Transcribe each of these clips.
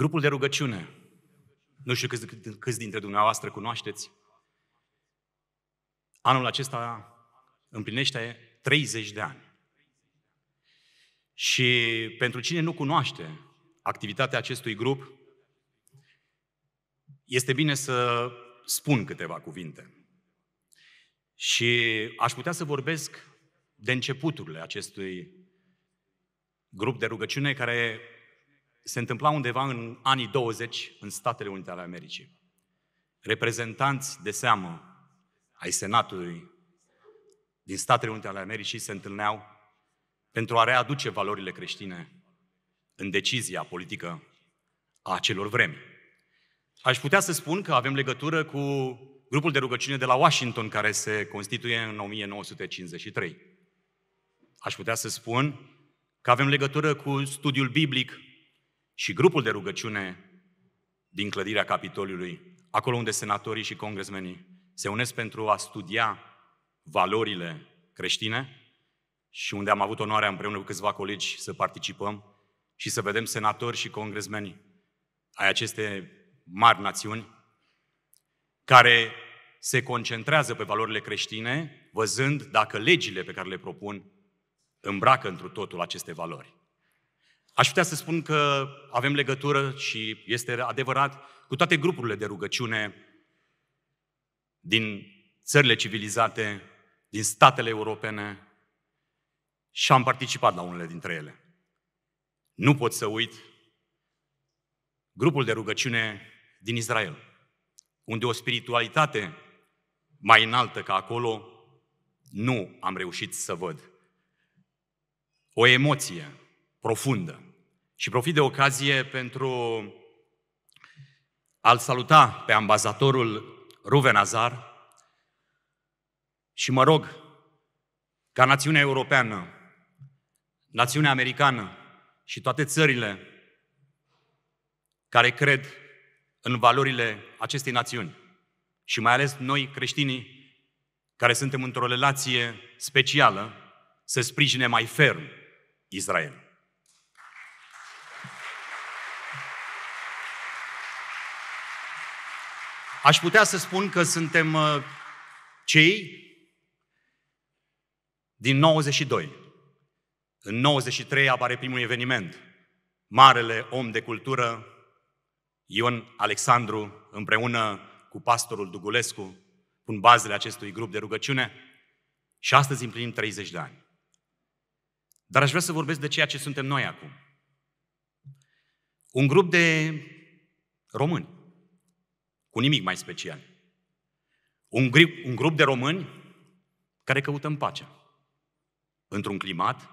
Grupul de rugăciune. Nu știu câți, câți dintre dumneavoastră cunoașteți. Anul acesta împlinește 30 de ani. Și pentru cine nu cunoaște activitatea acestui grup, este bine să spun câteva cuvinte. Și aș putea să vorbesc de începuturile acestui grup de rugăciune care se întâmpla undeva în anii 20 în Statele Unite ale Americii. Reprezentanți de seamă ai Senatului din Statele Unite ale Americii se întâlneau pentru a readuce valorile creștine în decizia politică a acelor vremi. Aș putea să spun că avem legătură cu grupul de rugăciune de la Washington care se constituie în 1953. Aș putea să spun că avem legătură cu studiul biblic și grupul de rugăciune din clădirea Capitoliului, acolo unde senatorii și congresmenii se unesc pentru a studia valorile creștine și unde am avut onoarea împreună cu câțiva colegi să participăm și să vedem senatori și congresmeni ai aceste mari națiuni care se concentrează pe valorile creștine, văzând dacă legile pe care le propun îmbracă întru totul aceste valori. Aș putea să spun că avem legătură și este adevărat cu toate grupurile de rugăciune din țările civilizate, din statele europene și am participat la unele dintre ele. Nu pot să uit grupul de rugăciune din Israel, unde o spiritualitate mai înaltă ca acolo nu am reușit să văd. O emoție profundă și profit de ocazie pentru a-l saluta pe ambasadorul Ruven Azar și mă rog ca națiunea europeană, națiunea americană și toate țările care cred în valorile acestei națiuni și mai ales noi creștinii care suntem într-o relație specială să sprijine mai ferm Israel. Aș putea să spun că suntem uh, cei din 92. În 93 apare primul eveniment. Marele om de cultură, Ion Alexandru, împreună cu pastorul Dugulescu, pun bazele acestui grup de rugăciune și astăzi împlinim 30 de ani. Dar aș vrea să vorbesc de ceea ce suntem noi acum. Un grup de români cu nimic mai special. Un grup, un grup de români care căutăm pacea într-un climat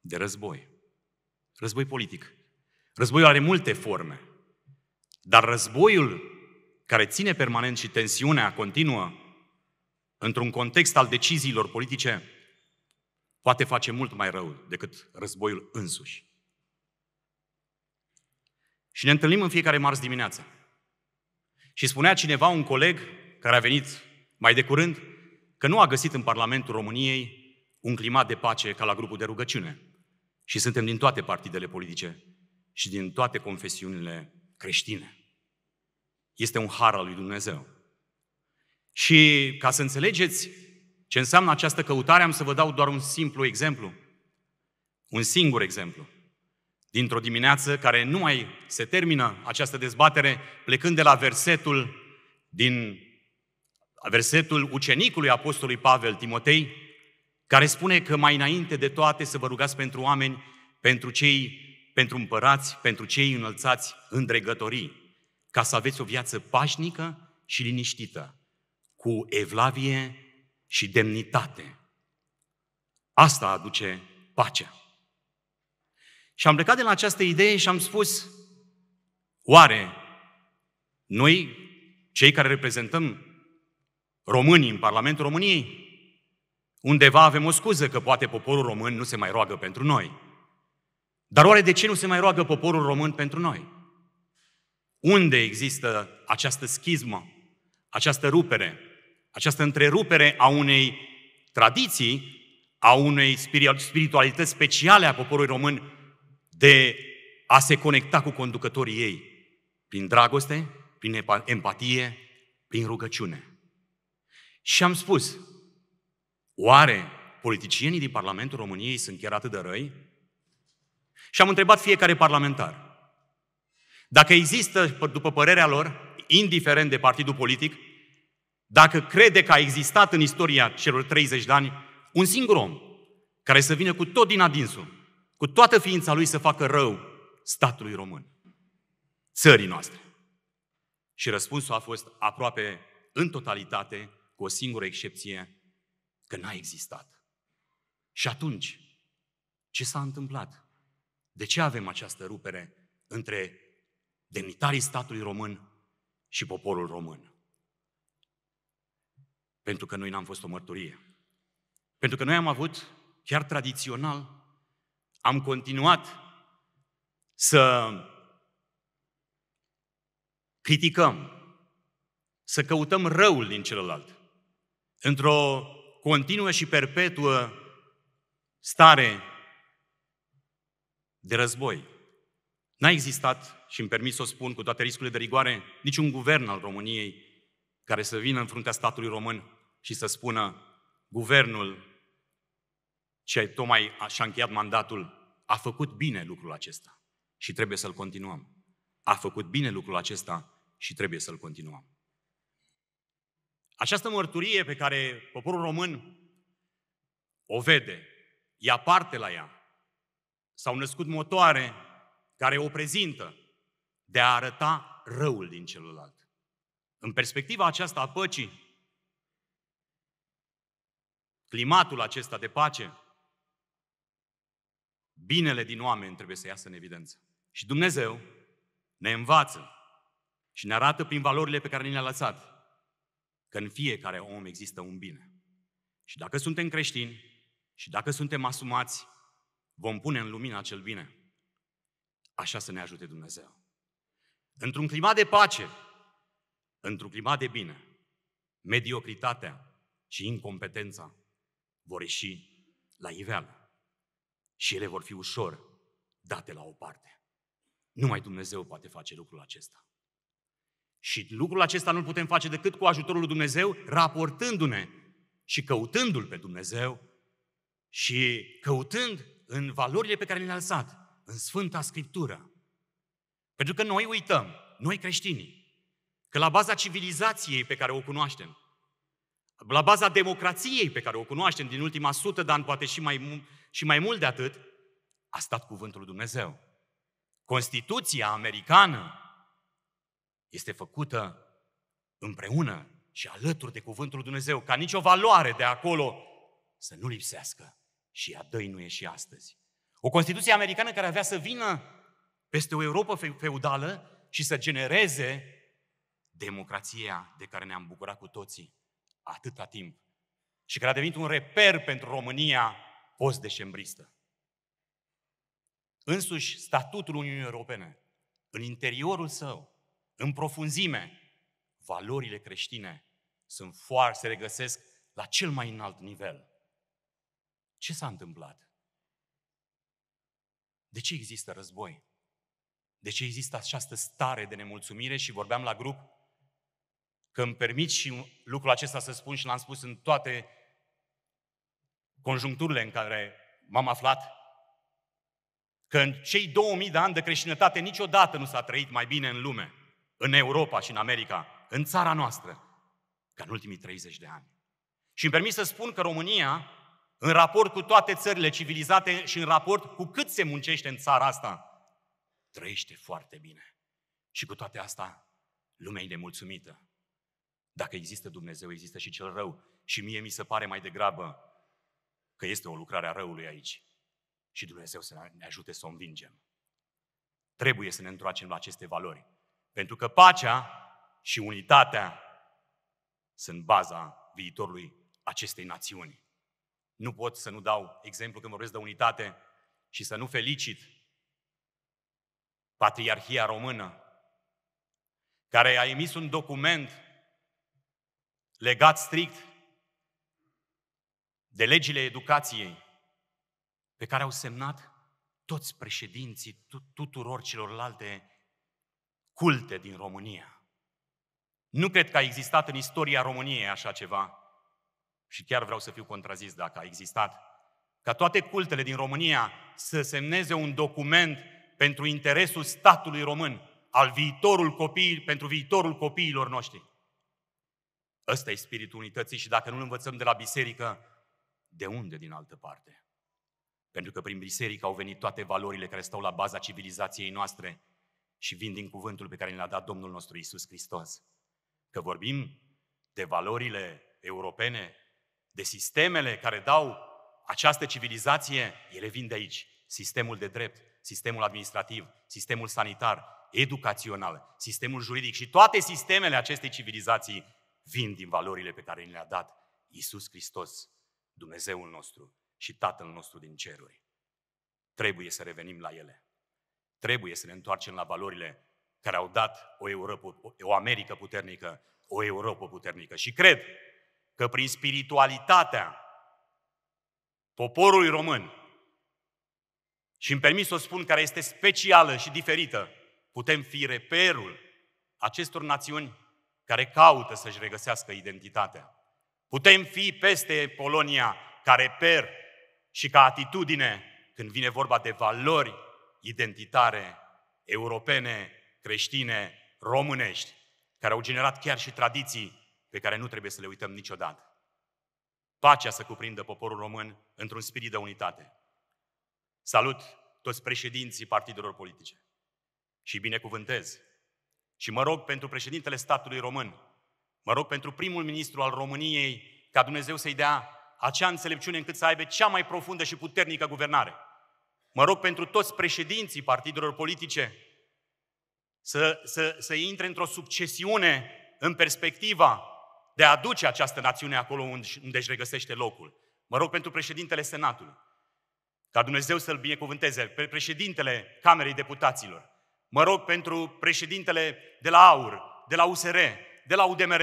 de război. Război politic. Războiul are multe forme, dar războiul care ține permanent și tensiunea continuă într-un context al deciziilor politice poate face mult mai rău decât războiul însuși. Și ne întâlnim în fiecare marți dimineața și spunea cineva, un coleg care a venit mai de curând, că nu a găsit în Parlamentul României un climat de pace ca la grupul de rugăciune. Și suntem din toate partidele politice și din toate confesiunile creștine. Este un har al lui Dumnezeu. Și ca să înțelegeți ce înseamnă această căutare, am să vă dau doar un simplu exemplu. Un singur exemplu dintr-o dimineață care nu mai se termină această dezbatere plecând de la versetul din versetul ucenicului apostolului Pavel Timotei, care spune că mai înainte de toate să vă rugați pentru oameni, pentru cei, pentru împărați, pentru cei înălțați în dregătorii, ca să aveți o viață pașnică și liniștită, cu evlavie și demnitate. Asta aduce pacea. Și am plecat de la această idee și am spus, oare noi, cei care reprezentăm românii în Parlamentul României, undeva avem o scuză că poate poporul român nu se mai roagă pentru noi. Dar oare de ce nu se mai roagă poporul român pentru noi? Unde există această schismă, această rupere, această întrerupere a unei tradiții, a unei spiritualități speciale a poporului român de a se conecta cu conducătorii ei prin dragoste, prin empatie, prin rugăciune. Și am spus, oare politicienii din Parlamentul României sunt chiar atât de răi? Și am întrebat fiecare parlamentar. Dacă există, după părerea lor, indiferent de partidul politic, dacă crede că a existat în istoria celor 30 de ani un singur om care să vină cu tot din adinsul cu toată ființa lui să facă rău statului român, țării noastre. Și răspunsul a fost aproape în totalitate, cu o singură excepție, că n-a existat. Și atunci, ce s-a întâmplat? De ce avem această rupere între demnitarii statului român și poporul român? Pentru că noi n-am fost o mărturie. Pentru că noi am avut, chiar tradițional, am continuat să criticăm, să căutăm răul din celălalt, într-o continuă și perpetuă stare de război. N-a existat, și îmi permis să o spun cu toate riscurile de rigoare, niciun guvern al României care să vină în fruntea statului român și să spună guvernul și tocmai și-a încheiat mandatul, a făcut bine lucrul acesta și trebuie să-l continuăm. A făcut bine lucrul acesta și trebuie să-l continuăm. Această mărturie pe care poporul român o vede, ia parte la ea, s-au născut motoare care o prezintă de a arăta răul din celălalt. În perspectiva aceasta a păcii, climatul acesta de pace, Binele din oameni trebuie să iasă în evidență. Și Dumnezeu ne învață și ne arată prin valorile pe care ni le-a lăsat că în fiecare om există un bine. Și dacă suntem creștini și dacă suntem asumați, vom pune în lumină acel bine. Așa să ne ajute Dumnezeu. Într-un climat de pace, într-un climat de bine, mediocritatea și incompetența vor ieși la iveală și ele vor fi ușor date la o parte. Numai Dumnezeu poate face lucrul acesta. Și lucrul acesta nu-l putem face decât cu ajutorul lui Dumnezeu, raportându-ne și căutându-L pe Dumnezeu și căutând în valorile pe care le-a lăsat, în Sfânta Scriptură. Pentru că noi uităm, noi creștinii, că la baza civilizației pe care o cunoaștem, la baza democrației pe care o cunoaștem din ultima sută de ani, poate și mai, și mai mult de atât, a stat cuvântul lui Dumnezeu. Constituția americană este făcută împreună și alături de cuvântul lui Dumnezeu, ca nicio valoare de acolo să nu lipsească. Și ea dăinuie și astăzi. O Constituție americană care avea să vină peste o Europa feudală și să genereze democrația de care ne-am bucurat cu toții atâta timp și care a devenit un reper pentru România post-decembristă. Însuși statutul Uniunii Europene, în interiorul său, în profunzime, valorile creștine sunt foarte, se regăsesc la cel mai înalt nivel. Ce s-a întâmplat? De ce există război? De ce există această stare de nemulțumire și vorbeam la grup că îmi permit și lucrul acesta să spun și l-am spus în toate conjuncturile în care m-am aflat, că în cei 2000 de ani de creștinătate niciodată nu s-a trăit mai bine în lume, în Europa și în America, în țara noastră, ca în ultimii 30 de ani. Și îmi permis să spun că România, în raport cu toate țările civilizate și în raport cu cât se muncește în țara asta, trăiește foarte bine. Și cu toate asta, lumea e nemulțumită. Dacă există Dumnezeu, există și cel rău. Și mie mi se pare mai degrabă că este o lucrare a răului aici. Și Dumnezeu să ne ajute să o învingem. Trebuie să ne întoarcem la aceste valori. Pentru că pacea și unitatea sunt baza viitorului acestei națiuni. Nu pot să nu dau exemplu când vorbesc de unitate și să nu felicit Patriarhia Română, care a emis un document legat strict de legile educației pe care au semnat toți președinții tuturor celorlalte culte din România. Nu cred că a existat în istoria României așa ceva. Și chiar vreau să fiu contrazis dacă a existat. Ca toate cultele din România să semneze un document pentru interesul statului român, al viitorul copii, pentru viitorul copiilor noștri. Ăsta e spiritul unității și dacă nu-l învățăm de la biserică, de unde din altă parte? Pentru că prin biserică au venit toate valorile care stau la baza civilizației noastre și vin din cuvântul pe care ne l-a dat Domnul nostru Isus Hristos. Că vorbim de valorile europene, de sistemele care dau această civilizație, ele vin de aici. Sistemul de drept, sistemul administrativ, sistemul sanitar, educațional, sistemul juridic și toate sistemele acestei civilizații vin din valorile pe care le-a dat Isus Hristos Dumnezeul nostru și Tatăl nostru din ceruri. Trebuie să revenim la ele. Trebuie să ne întoarcem la valorile care au dat o, Europa, o America puternică, o Europa puternică. Și cred că prin spiritualitatea poporului român, și îmi permis să o spun care este specială și diferită, putem fi reperul acestor națiuni care caută să-și regăsească identitatea. Putem fi peste Polonia ca reper și ca atitudine când vine vorba de valori identitare europene, creștine, românești, care au generat chiar și tradiții pe care nu trebuie să le uităm niciodată. Pacea să cuprindă poporul român într-un spirit de unitate. Salut toți președinții partidelor politice și binecuvântez. Și mă rog pentru președintele statului român, Mă rog pentru primul ministru al României ca Dumnezeu să-i dea acea înțelepciune încât să aibă cea mai profundă și puternică guvernare. Mă rog pentru toți președinții partidelor politice să, să, să intre într-o succesiune în perspectiva de a aduce această națiune acolo unde își regăsește locul. Mă rog pentru președintele Senatului, ca Dumnezeu să-l binecuvânteze, pe președintele Camerei Deputaților. Mă rog pentru președintele de la AUR, de la USR, de la UDMR,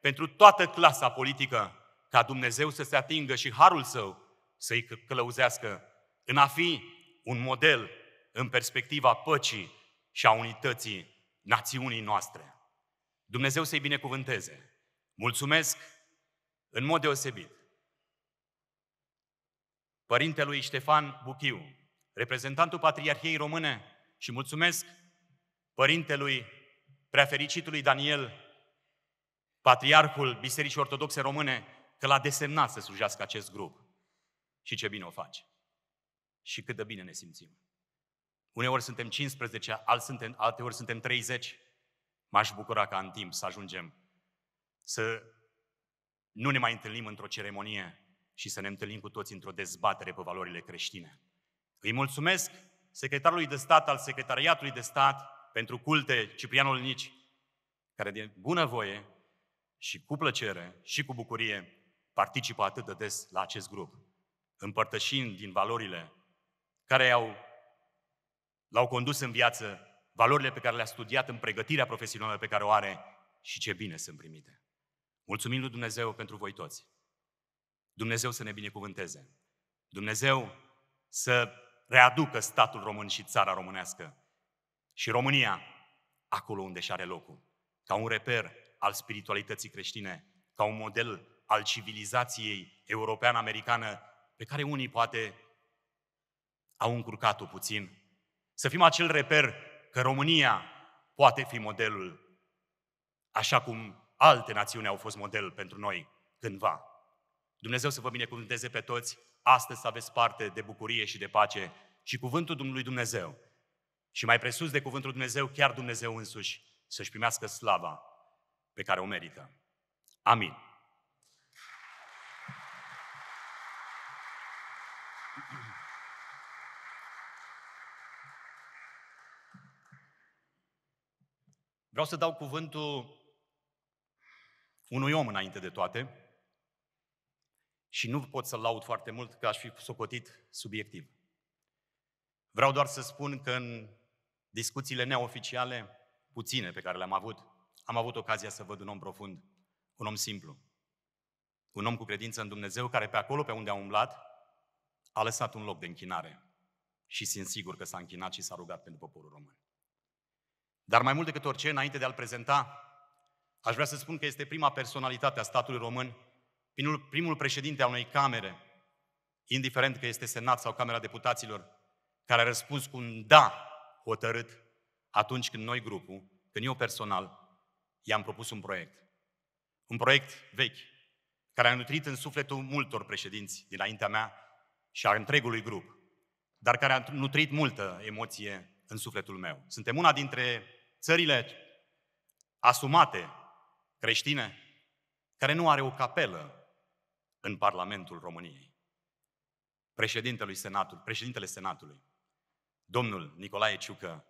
pentru toată clasa politică, ca Dumnezeu să se atingă și harul său să-i călăuzească în a fi un model în perspectiva păcii și a unității națiunii noastre. Dumnezeu să-i binecuvânteze. Mulțumesc în mod deosebit părintelui Ștefan Buchiu, reprezentantul Patriarhiei Române și mulțumesc părintelui preafericitului Daniel patriarhul Bisericii Ortodoxe Române că l-a desemnat să slujească acest grup. Și ce bine o face. Și cât de bine ne simțim. Uneori suntem 15, alteori suntem 30. M-aș bucura ca în timp să ajungem să nu ne mai întâlnim într-o ceremonie și să ne întâlnim cu toți într-o dezbatere pe valorile creștine. Îi mulțumesc secretarului de stat al Secretariatului de Stat pentru culte, Ciprianul Nici, care de voie și cu plăcere și cu bucurie participă atât de des la acest grup, împărtășind din valorile care i-au, l-au condus în viață, valorile pe care le-a studiat în pregătirea profesională pe care o are și ce bine sunt primite. Mulțumim lui Dumnezeu pentru voi toți. Dumnezeu să ne binecuvânteze. Dumnezeu să readucă statul român și țara românească și România acolo unde și are locul, ca un reper al spiritualității creștine, ca un model al civilizației european-americană, pe care unii poate au încurcat-o puțin. Să fim acel reper că România poate fi modelul, așa cum alte națiuni au fost model pentru noi cândva. Dumnezeu să vă binecuvânteze pe toți, astăzi să aveți parte de bucurie și de pace și cuvântul lui Dumnezeu. Și mai presus de cuvântul Dumnezeu, chiar Dumnezeu însuși să-și primească slava pe care o merită. Amin. Vreau să dau cuvântul unui om înainte de toate și nu pot să-l laud foarte mult că aș fi socotit subiectiv. Vreau doar să spun că în discuțiile neoficiale, puține pe care le-am avut, am avut ocazia să văd un om profund, un om simplu, un om cu credință în Dumnezeu care pe acolo, pe unde a umblat, a lăsat un loc de închinare. Și sunt sigur că s-a închinat și s-a rugat pentru poporul român. Dar mai mult decât orice, înainte de a-l prezenta, aș vrea să spun că este prima personalitate a statului român, primul, primul președinte a unei camere, indiferent că este Senat sau Camera Deputaților, care a răspuns cu un da hotărât atunci când noi, grupul, când eu personal, i-am propus un proiect. Un proiect vechi, care a nutrit în sufletul multor președinți dinaintea mea și a întregului grup, dar care a nutrit multă emoție în sufletul meu. Suntem una dintre țările asumate creștine care nu are o capelă în Parlamentul României. Președintele Senatului, președintele Senatului, domnul Nicolae Ciucă,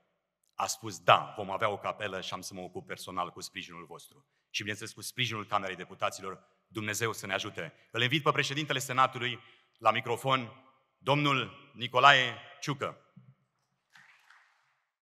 a spus, da, vom avea o capelă și am să mă ocup personal cu sprijinul vostru. Și bineînțeles cu sprijinul Camerei Deputaților, Dumnezeu să ne ajute. Îl invit pe președintele Senatului la microfon, domnul Nicolae Ciucă.